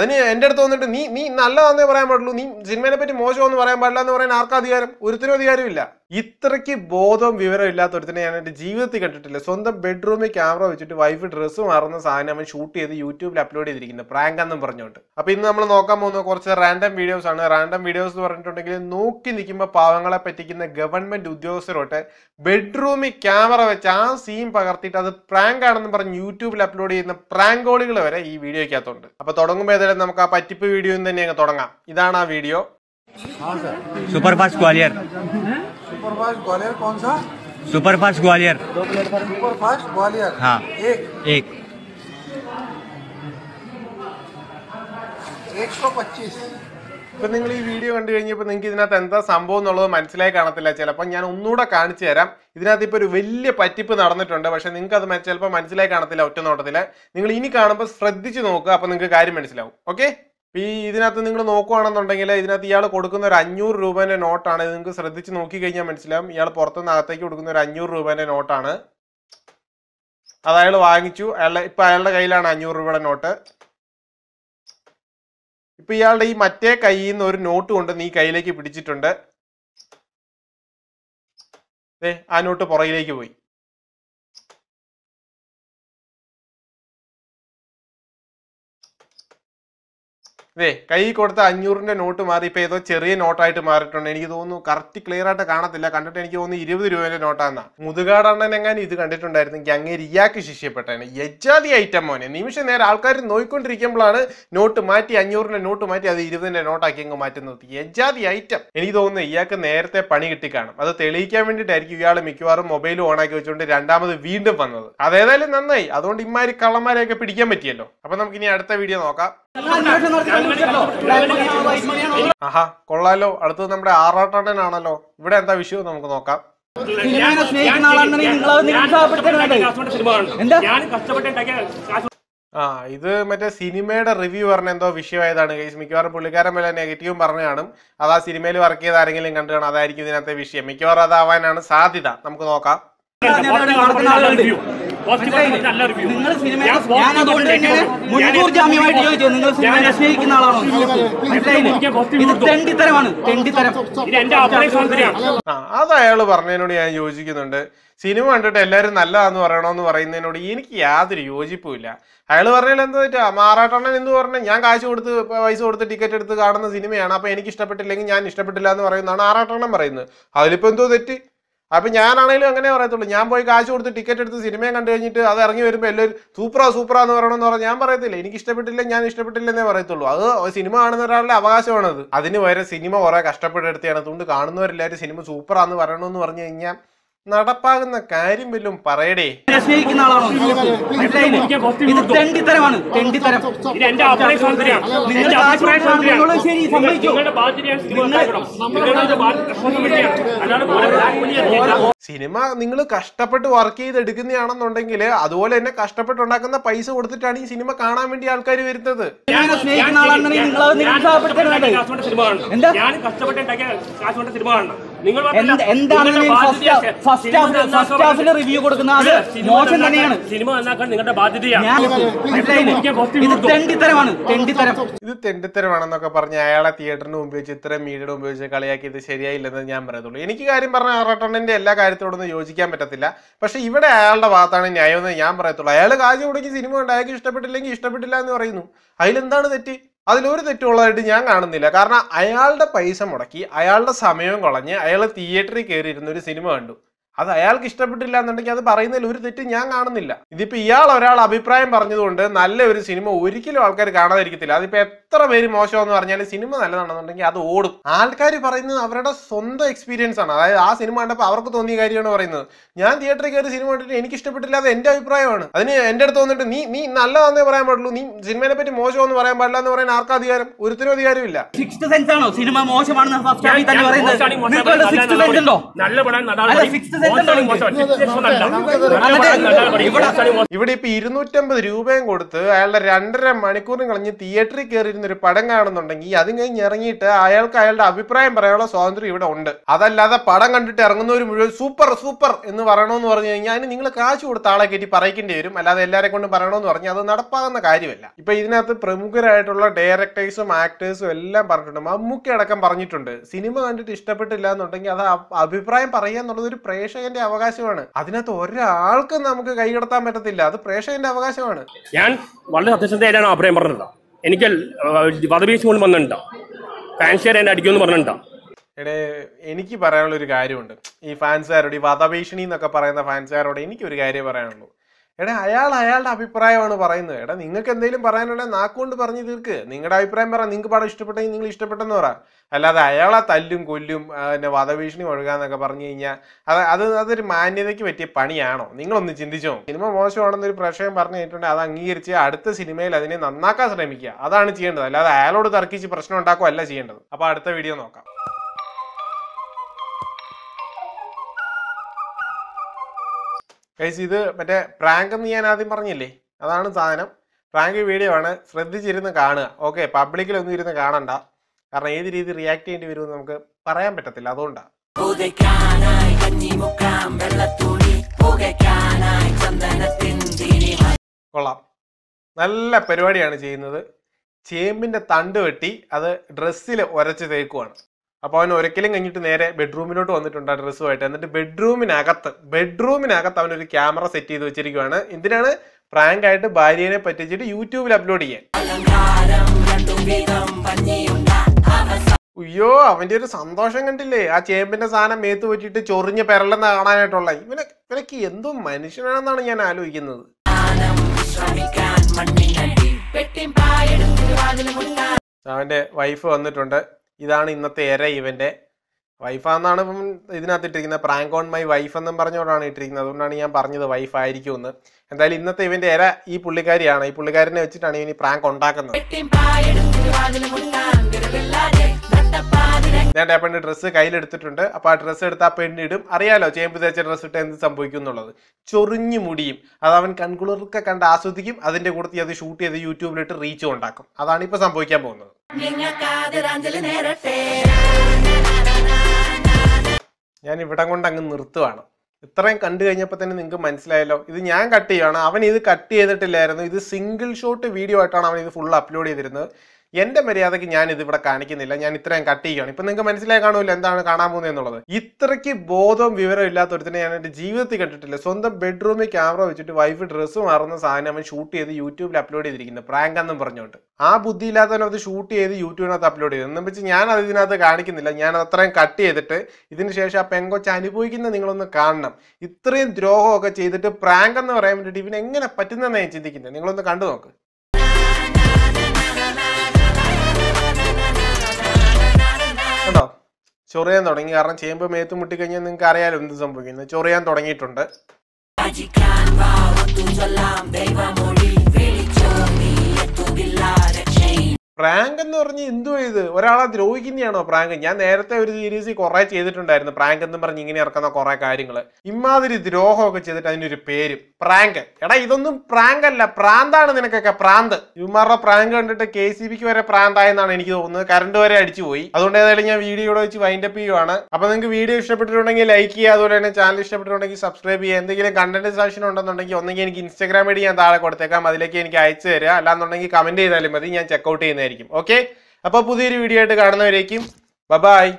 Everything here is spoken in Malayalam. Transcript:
അതിന് എൻ്റെ അടുത്ത് വന്നിട്ട് നീ നീ നല്ലതാണെന്നേ പറയാൻ പാടുള്ളൂ നീ സിനിമയെ പറ്റി മോശമെന്ന് പറയാൻ പാടില്ല എന്ന് പറയാൻ ആർക്കും അധികാരം ഒരുത്തിനും അധികാരമില്ല ഇത്രയ്ക്ക് ബോധവും വിവരം ഇല്ലാത്ത ഒരുത്തിനെ ഞാൻ എൻ്റെ ജീവിതത്തിൽ കണ്ടിട്ടില്ല സ്വന്തം ബെഡ്റൂമിൽ ക്യാമറ വെച്ചിട്ട് വൈഫ് ഡ്രസ്സ് മാറുന്ന സാധനം അവൻ ഷൂട്ട് ചെയ്ത് യൂട്യൂബിൽ അപ്ലോഡ് ചെയ്തിരിക്കുന്നത് പ്രാങ്ക് എന്നും പറഞ്ഞുകൊണ്ട് അപ്പോൾ ഇന്ന് നമ്മൾ നോക്കാൻ പോകുന്ന കുറച്ച് റാൻഡം വീഡിയോസ് ആണ് റാൻഡം വീഡിയോസ് എന്ന് പറഞ്ഞിട്ടുണ്ടെങ്കിൽ നോക്കി നിൽക്കുമ്പോൾ പാവങ്ങളെ പറ്റിക്കുന്ന ഗവൺമെൻറ് ഉദ്യോഗസ്ഥരോട്ട് ബെഡ്റൂമിൽ ക്യാമറ വെച്ച് ആ സീൻ പകർത്തിയിട്ട് അത് പ്രാങ്ക് ആണെന്ന് പറഞ്ഞ് യൂട്യൂബിൽ അപ്ലോഡ് ചെയ്യുന്ന പ്രാങ്കോളികൾ വരെ ഈ വീഡിയോയ്ക്കകത്തുണ്ട് അപ്പോൾ തുടങ്ങുമ്പോൾ ഏതായാലും നമുക്ക് ആ പറ്റിപ്പ് വീഡിയോയും തന്നെ അങ്ങ് തുടങ്ങാം ഇതാണ് ആ വീഡിയോ हाँ sir superfast Gwalior superfast Gwalior कौन सा सुपरफास्ट ग्वालियर दो प्लेटफॉर्म सुपरफास्ट ग्वालियर हाँ एक एक सौ पच्चीस ഇപ്പം നിങ്ങൾ ഈ വീഡിയോ കണ്ടു കഴിഞ്ഞപ്പോൾ നിങ്ങൾക്ക് ഇതിനകത്ത് എന്താ സംഭവം എന്നുള്ളത് മനസ്സിലായി കാണത്തില്ല ചിലപ്പോൾ ഞാൻ ഒന്നുകൂടെ കാണിച്ചു തരാം ഇതിനകത്ത് ഇപ്പോൾ ഒരു വലിയ പറ്റിപ്പ് നടന്നിട്ടുണ്ട് പക്ഷേ നിങ്ങൾക്ക് അത് ചിലപ്പോൾ മനസ്സിലായി കാണത്തില്ല ഒറ്റ നോട്ടത്തിൽ നിങ്ങൾ ഇനി കാണുമ്പോൾ ശ്രദ്ധിച്ചു നോക്കുക അപ്പോൾ നിങ്ങൾക്ക് കാര്യം മനസ്സിലാവും ഓക്കെ ഈ ഇതിനകത്ത് നിങ്ങൾ നോക്കുകയാണെന്നുണ്ടെങ്കിൽ ഇതിനകത്ത് ഇയാൾ കൊടുക്കുന്ന ഒരു അഞ്ഞൂറ് രൂപേൻ്റെ നോട്ടാണ് ഇത് നിങ്ങൾക്ക് ശ്രദ്ധിച്ച് നോക്കി കഴിഞ്ഞാൽ മനസ്സിലാവും ഇയാൾ പുറത്തുനിന്ന് അകത്തേക്ക് കൊടുക്കുന്ന ഒരു അഞ്ഞൂറ് രൂപേൻ്റെ നോട്ടാണ് അത് അയാൾ വാങ്ങിച്ചു അയാളുടെ ഇപ്പം അയാളുടെ കയ്യിലാണ് അഞ്ഞൂറ് രൂപയുടെ നോട്ട് ഇപ്പം ഇയാളുടെ ഈ മറ്റേ കയ്യിൽ നിന്ന് ഒരു നോട്ട് കൊണ്ട് നീ കയ്യിലേക്ക് പിടിച്ചിട്ടുണ്ട് ആ നോട്ട് പുറകിലേക്ക് പോയി ഇതേ കൈ കൊടുത്ത അഞ്ഞൂറിന്റെ നോട്ട് മാറി ഇപ്പൊ ഏതോ ചെറിയ നോട്ടായിട്ട് മാറിയിട്ടുണ്ട് എനിക്ക് തോന്നുന്നു കറക്റ്റ് ക്ലിയർ ആയിട്ട് കാണത്തില്ല കണ്ടിട്ട് എനിക്ക് തോന്നുന്നു ഇരുപത് രൂപയുടെ നോട്ടാന്നാ മുതുകാടണ്ണൻ എങ്ങാനും ഇത് കണ്ടിട്ടുണ്ടായിരുന്നെങ്കിൽ അങ്ങനെ ഇയാൾക്ക് ശിഷ്യപ്പെട്ടാണ് യജാതി ഐറ്റം മോനെ നിമിഷം നേരം ആൾക്കാർ നോയിക്കൊണ്ടിരിക്കുമ്പോഴാണ് നോട്ട് മാറ്റി അഞ്ഞൂറിന്റെ നോട്ട് മാറ്റി അത് ഇരുപതിന്റെ നോട്ടാക്കി അങ്ങ് മാറ്റുന്നത് യജാതി ഐറ്റം എനിക്ക് തോന്നുന്നു ഇയാൾക്ക് നേരത്തെ പണി കിട്ടി കാണും അത് തെളിയിക്കാൻ വേണ്ടിയിട്ടായിരിക്കും ഇയാൾ മിക്കവാറും മൊബൈൽ ഓണാക്കി വെച്ചുകൊണ്ട് രണ്ടാമത് വീണ്ടും വന്നത് അതേതായാലും നന്നായി അതുകൊണ്ട് ഇമാരി കള്ളന്മാരെയൊക്കെ പിടിക്കാൻ പറ്റിയല്ലോ അപ്പൊ നമുക്ക് ഇനി അടുത്ത വീഡിയോ നോക്കാം ആഹാ കൊള്ളാലോ അടുത്തത് നമ്മുടെ ആറാട്ടണ്ണനാണല്ലോ ഇവിടെ എന്താ വിഷയം നമുക്ക് നോക്കാം ആ ഇത് മറ്റേ സിനിമയുടെ റിവ്യൂ പറഞ്ഞ എന്തോ വിഷയമായതാണ് കേസ് മിക്കവാറും പുള്ളിക്കാരൻ വല്ല നെഗറ്റീവും പറഞ്ഞു കാണും അത് ആ സിനിമയിൽ വർക്ക് ചെയ്ത ആരെങ്കിലും കണ്ടു കാണും അതായിരിക്കും ഇതിനകത്തെ വിഷയം മിക്കവാറും അതാവാനാണ് സാധ്യത നമുക്ക് നോക്കാം നിങ്ങൾ സിനിമയെ ഞാൻ മുൻകൂർ ജാമ്യമായിട്ട് ചോദിച്ചു നിങ്ങൾ സിനിമയെ സ്നേഹിക്കുന്ന ആളാണോ ഇത് തെണ്ടിത്തരമാണ് തെണ്ടിത്തരം അത് അയാൾ പറഞ്ഞതിനോട് ഞാൻ യോജിക്കുന്നുണ്ട് സിനിമ കണ്ടിട്ട് എല്ലാവരും നല്ലതാന്ന് പറയണമെന്ന് പറയുന്നതിനോട് എനിക്ക് യാതൊരു യോജിപ്പുമില്ല അയാൾ പറഞ്ഞാൽ എന്താ പറ്റുക മാറാട്ടണ്ണൻ എന്ന് പറഞ്ഞാൽ ഞാൻ കാശ് കൊടുത്ത് പൈസ കൊടുത്ത് ടിക്കറ്റ് എടുത്ത് കാണുന്ന സിനിമയാണ് അപ്പോൾ എനിക്ക് ഇഷ്ടപ്പെട്ടില്ലെങ്കിൽ ഞാൻ ഇഷ്ടപ്പെട്ടില്ല എന്ന് പറയുന്നതാണ് ആറാട്ടണ്ണൻ പറയുന്നത് അതിലിപ്പോൾ എന്തോ തെറ്റ് അപ്പൊ ഞാനാണെങ്കിലും അങ്ങനെ പറയത്തുള്ളൂ ഞാൻ പോയി കാശ് കൊടുത്ത് ടിക്കറ്റ് എടുത്ത് സിനിമയും കണ്ടു കഴിഞ്ഞിട്ട് അത് ഇറങ്ങി വരുമ്പോൾ എല്ലാവരും സൂപ്പറാ സൂപ്പറാ എന്ന് പറയണമെന്ന് പറഞ്ഞാൽ ഞാൻ പറയത്തില്ല എനിക്ക് ഇഷ്ടപ്പെട്ടില്ല ഞാൻ ഇഷ്ടപ്പെട്ടില്ലെന്നേ പറയത്തുള്ളൂ അത് സിനിമ കാണുന്ന ഒരാളുടെ അവകാശമാണത് അതിന് വരെ സിനിമ കുറെ കഷ്ടപ്പെട്ടെടുത്തിയാണ് അതുകൊണ്ട് കാണുന്നവരെല്ലാവരും സിനിമ സൂപ്പറാന്ന് പറയണമെന്ന് പറഞ്ഞു കഴിഞ്ഞാൽ നടപ്പാകുന്ന കാര്യം വല്ലതും പറയടേ സ്നേഹിക്കുന്ന ആളാണോ സിനിമ നിങ്ങൾ കഷ്ടപ്പെട്ട് വർക്ക് ചെയ്തെടുക്കുന്നതാണെന്നുണ്ടെങ്കിൽ അതുപോലെ തന്നെ കഷ്ടപ്പെട്ടുണ്ടാക്കുന്ന പൈസ കൊടുത്തിട്ടാണ് ഈ സിനിമ കാണാൻ വേണ്ടി ആൾക്കാർ വരുന്നത് റിവ്യൂ മോശം തന്നെയാണ് സിനിമ നിങ്ങളുടെ ഇത് തെണ്ടിത്തരമാണെന്നൊക്കെ പറഞ്ഞ് അയാളെ തിയേറ്ററിന് മുമ്പ് വെച്ച് ഇത്രയും മീഡിയയുടെ മുമ്പ് വെച്ച് കളിയാക്കി ഇത് ശരിയായില്ലെന്ന് ഞാൻ പറയത്തുള്ളൂ എനിക്ക് കാര്യം പറഞ്ഞ അറട്ടണ്ണന്റെ എല്ലാ കാര്യത്തോടൊന്നും യോജിക്കാൻ പറ്റത്തില്ല പക്ഷെ ഇവിടെ അയാളുടെ ഭാഗത്താണ് ന്യായമെന്ന് ഞാൻ പറയത്തുള്ളൂ അയാൾ കാശ് കൊടുക്കി സിനിമ ഉണ്ട് അയാൾക്ക് ഇഷ്ടപ്പെട്ടില്ലെങ്കിൽ ഇഷ്ടപ്പെട്ടില്ല എന്ന് പറയുന്നു അതിലെന്താണ് തെറ്റ് അതിലൊരു തെറ്റുള്ളതായിട്ട് ഞാൻ കാണുന്നില്ല കാരണം അയാളുടെ പൈസ മുടക്കി അയാളുടെ സമയം കുളഞ്ഞ് അയാൾ തിയേറ്ററിൽ കയറിയിരുന്ന ഒരു സിനിമ കണ്ടു അത് അയാൾക്ക് ഇഷ്ടപ്പെട്ടില്ല എന്നുണ്ടെങ്കിൽ അത് പറയുന്നതിൽ ഒരു തെറ്റും ഞാൻ കാണുന്നില്ല ഇതിപ്പോ ഇയാൾ ഒരാൾ അഭിപ്രായം പറഞ്ഞതുകൊണ്ട് നല്ല ഒരു സിനിമ ഒരിക്കലും ആൾക്കാർ കാണാതിരിക്കത്തില്ല അതിപ്പോ എത്ര പേര് മോശമെന്ന് പറഞ്ഞാലും സിനിമ നല്ലതാണെന്നുണ്ടെങ്കിൽ അത് ഓടും ആൾക്കാർ പറയുന്നത് അവരുടെ സ്വന്തം എക്സ്പീരിയൻസ് ആണ് അതായത് ആ സിനിമ കണ്ടപ്പോൾ അവർക്ക് തോന്നിയ കാര്യമാണ് പറയുന്നത് ഞാൻ തിയേറ്ററിൽ കയറി സിനിമ കണ്ടിട്ട് എനിക്ക് ഇഷ്ടപ്പെട്ടില്ല അത് എന്റെ അഭിപ്രായമാണ് അതിന് എന്റെ അടുത്ത് വന്നിട്ട് നീ നീ നല്ലതാന്നേ പറയാൻ പാടുള്ളൂ നീ സിനിമയെ പറ്റി മോശമെന്ന് പറയാൻ പാടില്ല എന്ന് പറയാൻ ആർക്കും അധികാരം ഒരുത്തിനും അധികാരമില്ല സിക്സ് സെൻസ് ആണോ സിനിമ മോശമാണെന്ന് ഫസ്റ്റ് തന്നെ പറയുന്നത് നല്ല ഇവിടെ ഇപ്പൊ ഇരുന്നൂറ്റമ്പത് രൂപയും കൊടുത്ത് അയാളുടെ രണ്ടര മണിക്കൂറിന് കളഞ്ഞ് തിയേറ്ററിൽ കയറിയിരുന്ന ഒരു പടം കാണുന്നുണ്ടെങ്കിൽ അതും കഴിഞ്ഞ് ഇറങ്ങിയിട്ട് അയാൾക്ക് അയാളുടെ അഭിപ്രായം പറയാനുള്ള സ്വാതന്ത്ര്യം ഇവിടെ ഉണ്ട് അതല്ലാതെ പടം കണ്ടിട്ട് ഇറങ്ങുന്നവർ മുഴുവൻ സൂപ്പർ സൂപ്പർ എന്ന് പറയണമെന്ന് പറഞ്ഞു കഴിഞ്ഞാൽ അതിന് നിങ്ങൾ കാശ് കൊടുത്ത ആളെ കയറ്റി പറയിക്കേണ്ടി വരും അല്ലാതെ എല്ലാരെ കൊണ്ട് പറയണമെന്ന് പറഞ്ഞാൽ അത് നടപ്പാകുന്ന കാര്യമല്ല ഇപ്പൊ ഇതിനകത്ത് പ്രമുഖരായിട്ടുള്ള ഡയറക്ടേഴ്സും ആക്ടേഴ്സും എല്ലാം പറഞ്ഞിട്ടുണ്ട് മമ്മൂക്കി അടക്കം പറഞ്ഞിട്ടുണ്ട് സിനിമ കണ്ടിട്ട് ഇഷ്ടപ്പെട്ടില്ല എന്നുണ്ടെങ്കിൽ അത് അഭിപ്രായം പറയുക എന്നുള്ളത് ഒരു പ്രേക്ഷക പ്രേക്ഷകന്റെ അവകാശമാണ് അതിനകത്ത് ഒരാൾക്കും നമുക്ക് കൈകടത്താൻ പറ്റത്തില്ല അത് പ്രേക്ഷകന്റെ അവകാശമാണ് ഞാൻ വളരെ സത്യസന്ധയായിട്ടാണ് അഭിപ്രായം പറഞ്ഞത് എനിക്ക് വധഭീഷണി കൊണ്ട് വന്നിട്ടുണ്ടോ ഫാൻസുകാർ അടിക്കുമെന്ന് പറഞ്ഞിട്ടുണ്ടോ എടേ എനിക്ക് പറയാനുള്ള ഒരു കാര്യമുണ്ട് ഈ ഫാൻസുകാരോട് ഈ വധഭീഷണി എന്നൊക്കെ പറയുന്ന ഫാൻസുകാരോട് എനിക്കൊരു കാര്യം പറയാനുള്ളൂ എടാ അയാൾ അയാളുടെ അഭിപ്രായമാണ് പറയുന്നത് എടാ നിങ്ങൾക്ക് എന്തെങ്കിലും പറയാനുണ്ടെങ്കിൽ നാക്കുകൊണ്ട് പറഞ്ഞു തീർക്ക് നിങ്ങളുടെ അഭിപ്രായം പറ നിങ്ങൾക്ക് പടം ഇഷ്ടപ്പെട്ടെങ്കിൽ നിങ്ങൾ ഇഷ്ടപ്പെട്ടെന്ന് പറ അല്ലാതെ അയാളെ തല്ലും കൊല്ലും പിന്നെ വധഭീഷണി ഒഴുകാന്നൊക്കെ പറഞ്ഞു കഴിഞ്ഞാൽ അത് അത് അതൊരു മാന്യതയ്ക്ക് പറ്റിയ പണിയാണോ നിങ്ങളൊന്ന് ചിന്തിച്ചോ സിനിമ മോശമാണെന്നൊരു ഒരു പ്രേക്ഷകൻ പറഞ്ഞു കഴിഞ്ഞിട്ടുണ്ടെങ്കിൽ അത് അംഗീകരിച്ച് അടുത്ത സിനിമയിൽ അതിനെ നന്നാക്കാൻ ശ്രമിക്കുക അതാണ് ചെയ്യേണ്ടത് അല്ലാതെ അയാളോട് തർക്കിച്ച് പ്രശ്നം അല്ല ചെയ്യേണ്ടത് അപ്പോൾ അടുത്ത വീഡിയോ നോക്കാം കൈസ് ഇത് മറ്റേ പ്രാങ്ക് എന്ന് ഞാൻ ആദ്യം പറഞ്ഞില്ലേ അതാണ് സാധനം പ്രാങ്ക് വീഡിയോ ആണ് ശ്രദ്ധിച്ചിരുന്ന് കാണുക ഓക്കെ പബ്ലിക്കിലൊന്നും ഇരുന്ന് കാണണ്ട കാരണം ഏത് രീതി റിയാക്ട് ചെയ്യേണ്ടി വരുമെന്ന് നമുക്ക് പറയാൻ പറ്റത്തില്ല അതുകൊണ്ടാണ് കൊള്ളാം നല്ല പരിപാടിയാണ് ചെയ്യുന്നത് ചേമ്പിൻ്റെ തണ്ട് വെട്ടി അത് ഡ്രസ്സിൽ ഒരച്ച് തേക്കുവാണ് അപ്പോൾ അവൻ ഒരിക്കലും കഴിഞ്ഞിട്ട് നേരെ ബെഡ്റൂമിലോട്ട് വന്നിട്ടുണ്ട് ഡ്രസ്സുമായിട്ട് എന്നിട്ട് ബെഡ്റൂമിനകത്ത് ബെഡ്റൂമിനകത്ത് അവൻ ഒരു ക്യാമറ സെറ്റ് ചെയ്ത് വെച്ചിരിക്കുകയാണ് എന്തിനാണ് പ്രാങ്ക് ആയിട്ട് ഭാര്യനെ പറ്റിച്ചിട്ട് യൂട്യൂബിൽ അപ്ലോഡ് ചെയ്യാൻ അയ്യോ അവന്റെ ഒരു സന്തോഷം കണ്ടില്ലേ ആ ചേമ്പിന്റെ സാധനം മേത്ത് പറ്റിയിട്ട് ചൊറിഞ്ഞ് പെരലെന്ന് കാണാനായിട്ടുള്ള ഇവനെ ഇവനക്ക് എന്തോ മനുഷ്യനാണെന്നാണ് ഞാൻ ആലോചിക്കുന്നത് അവന്റെ വൈഫ് വന്നിട്ടുണ്ട് ഇതാണ് ഇന്നത്തെ എര ഇവൻ്റെ വൈഫാന്നാണ് ഇപ്പം ഇതിനകത്ത് ഇട്ടിരിക്കുന്നത് പ്രാങ്ക് ഓൺ മൈ വൈഫ് എന്നും പറഞ്ഞുകൊണ്ടാണ് ഇട്ടിരിക്കുന്നത് അതുകൊണ്ടാണ് ഞാൻ പറഞ്ഞത് വൈഫ് എന്ന് എന്തായാലും ഇന്നത്തെ ഇവന്റെ ഇര ഈ പുള്ളിക്കാരിയാണ് ഈ പുള്ളിക്കാരനെ വെച്ചിട്ടാണ് ഇവന് പ്രാങ്ക് ഉണ്ടാക്കുന്നത് ഞാൻ ആ പെണ്ണ് ഡ്രസ്സ് കയ്യിലെടുത്തിട്ടുണ്ട് അപ്പൊ ആ ഡ്രസ്സ് എടുത്ത് ആ പെണ്ണിടും അറിയാലോ ചേമ്പ് തേച്ച ഡ്രസ് ഇട്ട് എന്ത് സംഭവിക്കും എന്നുള്ളത് ചൊറിഞ്ഞു മുടിയും അത് അവൻ കൺകുളിർക്കെ കണ്ട് ആസ്വദിക്കും അതിന്റെ കൂടത്തിൽ അത് ഷൂട്ട് ചെയ്ത് യൂട്യൂബിലിട്ട് റീച്ച് ഉണ്ടാക്കും അതാണ് ഇപ്പൊ സംഭവിക്കാൻ പോകുന്നത് ഞാൻ ഇവിടം കൊണ്ട് അങ്ങ് നിർത്തുവാണ് ഇത്രയും കണ്ടു കഴിഞ്ഞപ്പോൾ തന്നെ നിങ്ങൾക്ക് മനസ്സിലായല്ലോ ഇത് ഞാൻ കട്ട് ചെയ്യുകയാണ് അവൻ ഇത് കട്ട് ചെയ്തിട്ടില്ലായിരുന്നു ഇത് സിംഗിൾ ഷോട്ട് വീഡിയോ ആയിട്ടാണ് അവൻ ഇത് ഫുൾ അപ്ലോഡ് ചെയ്തിരുന്നത് എന്റെ മര്യാദയ്ക്ക് ഞാൻ ഇത് ഇവിടെ കാണിക്കുന്നില്ല ഞാൻ ഇത്രയും കട്ട് ചെയ്യുകയാണ് ഇപ്പൊ നിങ്ങൾക്ക് മനസ്സിലായി കാണുമല്ലോ എന്താണ് കാണാൻ പോകുന്നത് എന്നുള്ളത് ഇത്രയ്ക്ക് ബോധവും വിവരം ഇല്ലാത്ത ഒരുത്തിനെ ഞാൻ എന്റെ ജീവിതത്തിൽ കണ്ടിട്ടില്ല സ്വന്തം ബെഡ്റൂമിൽ ക്യാമറ വെച്ചിട്ട് വൈഫ് ഡ്രസ്സ് മാറുന്ന സാധനം അവൻ ഷൂട്ട് ചെയ്ത് യൂട്യൂബിൽ അപ്ലോഡ് ചെയ്തിരിക്കുന്നത് പ്രാങ്ക് എന്നും പറഞ്ഞുകൊണ്ട് ആ ബുദ്ധി ഇല്ലാത്തവൻ അത് ഷൂട്ട് ചെയ്ത് യൂട്യൂബിനകത്ത് അപ്ലോഡ് ചെയ്തു എന്നും വെച്ച് ഞാൻ അത് ഇതിനകത്ത് കാണിക്കുന്നില്ല ഞാൻ അത്രയും കട്ട് ചെയ്തിട്ട് ഇതിന് ശേഷം ആ പെങ്കൊച്ച അനുഭവിക്കുന്ന നിങ്ങളൊന്ന് കാണണം ഇത്രയും ദ്രോഹമൊക്കെ ചെയ്തിട്ട് പ്രാങ്ക് എന്ന് പറയാൻ വേണ്ടിയിട്ട് ഇവൻ എങ്ങനെ പറ്റുന്നതെന്ന് ഞാൻ ചിന്തിക്കുന്നത് നിങ്ങളൊന്ന് കണ്ടു നോക്ക് ചൊറിയാൻ തുടങ്ങി കാരണം ചേമ്പ് മേത്ത് മുട്ടിക്കഴിഞ്ഞാൽ നിങ്ങൾക്ക് അറിയാലോ എന്ത് സംഭവിക്കുന്നത് ചൊറിയാൻ തുടങ്ങിയിട്ടുണ്ട് പ്രാങ്ക് എന്ന് പറഞ്ഞ് എന്തോ ഇത് ഒരാളെ ദ്രോഹിക്കുന്നതാണോ പ്രാങ്ക് ഞാൻ നേരത്തെ ഒരു സീരീസ് കുറെ ചെയ്തിട്ടുണ്ടായിരുന്നു പ്രാങ്ക് എന്ന് പറഞ്ഞ് ഇങ്ങനെ ഇറക്കുന്ന കുറേ കാര്യങ്ങൾ ഇമാതിരി ദ്രോഹമൊക്കെ ചെയ്തിട്ട് അതിനൊരു പേര് പ്രാങ്ക് എടാ ഇതൊന്നും പ്രാങ്ക് അല്ല പ്രാന്താണ് നിനക്കൊക്കെ പ്രാന്ത് ഇവന്മാരുടെ പ്രാങ്ക് കണ്ടിട്ട് കെ സി ബിക്ക് വരെ പ്രാന്തായെന്നാണ് എനിക്ക് തോന്നുന്നത് കറണ്ട് വരെ അടിച്ചു പോയി അതുകൊണ്ട് ഏതായാലും ഞാൻ വീഡിയോയുടെ വെച്ച് വൈൻഡപ്പ് ചെയ്യുവാണ് അപ്പൊ നിങ്ങൾക്ക് വീഡിയോ ഇഷ്ടപ്പെട്ടിട്ടുണ്ടെങ്കിൽ ലൈക്ക് ചെയ്യുക അതുപോലെ തന്നെ ചാനൽ ഇഷ്ടപ്പെട്ടിട്ടുണ്ടെങ്കിൽ സബ്സ്ക്രൈബ് ചെയ്യുക എന്തെങ്കിലും കണ്ടന്റ് സെക്ഷൻ ഉണ്ടെന്നുണ്ടെങ്കിൽ ഒന്നെങ്കിൽ എനിക്ക് ഇൻസ്റ്റാഗ്രാം വഴി ഞാൻ താഴെ കൊടുത്തേക്കാം അതിലേക്ക് എനിക്ക് അയച്ചു തരിക അല്ലാന്നുണ്ടെങ്കിൽ കമന്റ് ചെയ്താലും മതി ഞാൻ ചെക്ക്ഔട്ട് ചെയ്യുന്നതായിരിക്കും വിചാരിക്കും ഓക്കെ അപ്പോൾ പുതിയൊരു വീഡിയോ ആയിട്ട് കാണുന്നവരേക്കും ബബായ്